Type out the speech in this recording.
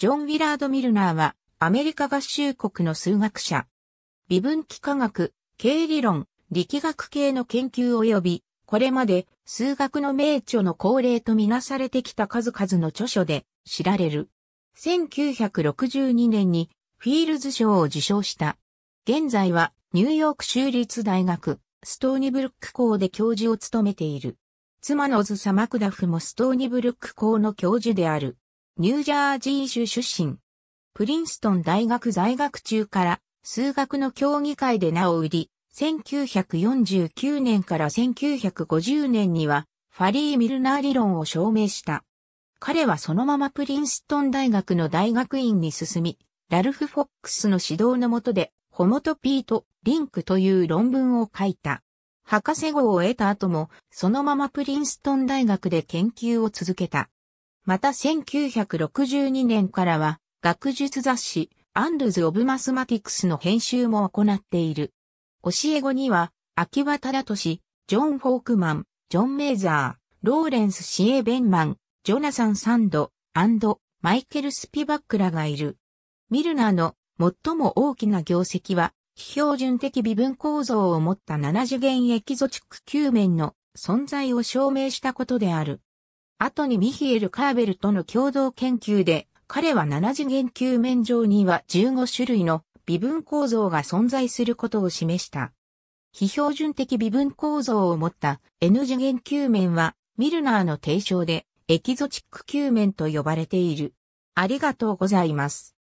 ジョン・ウィラード・ミルナーは、アメリカ合衆国の数学者。微分幾何学、経理論、力学系の研究及び、これまで数学の名著の恒例とみなされてきた数々の著書で知られる。1962年にフィールズ賞を受賞した。現在はニューヨーク州立大学ストーニブルック校で教授を務めている。妻のズサマクダフもストーニブルック校の教授である。ニュージャージー州出身。プリンストン大学在学中から数学の競技会で名を売り、1949年から1950年にはファリー・ミルナー理論を証明した。彼はそのままプリンストン大学の大学院に進み、ラルフ・フォックスの指導の下で、ホモトピート・リンクという論文を書いた。博士号を得た後も、そのままプリンストン大学で研究を続けた。また1962年からは学術雑誌アンルズ・オブ・マスマティクスの編集も行っている。教え子には秋葉忠俊、ジョン・フォークマン、ジョン・メイザー、ローレンス・シエ・ベンマン、ジョナサン・サンド、マイケル・スピバックらがいる。ミルナーの最も大きな業績は、非標準的微分構造を持った7次元エキゾチック球面の存在を証明したことである。後にミヒエル・カーベルとの共同研究で、彼は7次元球面上には15種類の微分構造が存在することを示した。非標準的微分構造を持った N 次元球面は、ミルナーの提唱で、エキゾチック球面と呼ばれている。ありがとうございます。